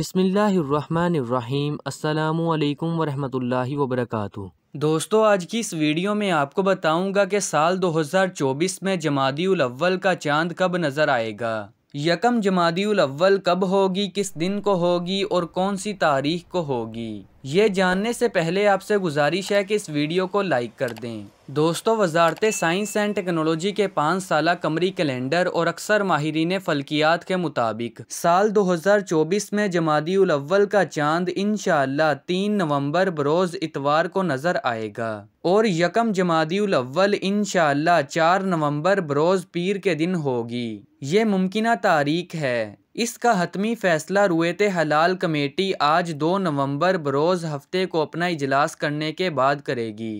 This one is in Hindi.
बिसमीम् अल्लाम वरहमतुल्लाहि वबरकातु दोस्तों आज की इस वीडियो में आपको बताऊंगा कि साल 2024 में जमादी अव्वल का चांद कब नज़र आएगा यकम जमादी अव्वल कब होगी किस दिन को होगी और कौन सी तारीख को होगी ये जानने से पहले आपसे गुजारिश है कि इस वीडियो को लाइक कर दें दोस्तों वजारत साइंस एंड टेक्नोलॉजी के पाँच साल कमरी कैलेंडर और अक्सर माहरीन फलकियात के मुताबिक साल 2024 में जमादी अव्वल का चांद इन तीन नवंबर बरोज़ इतवार को नज़र आएगा और यकम जमादी अव्वल इन चार नवंबर बरोज़ पीर के दिन होगी ये मुमकिन तारीख है इसका हतमी फ़ैसला रुएत हलाल कमेटी आज दो नवंबर बरोज़ हफ़्ते को अपना इजलास करने के बाद करेगी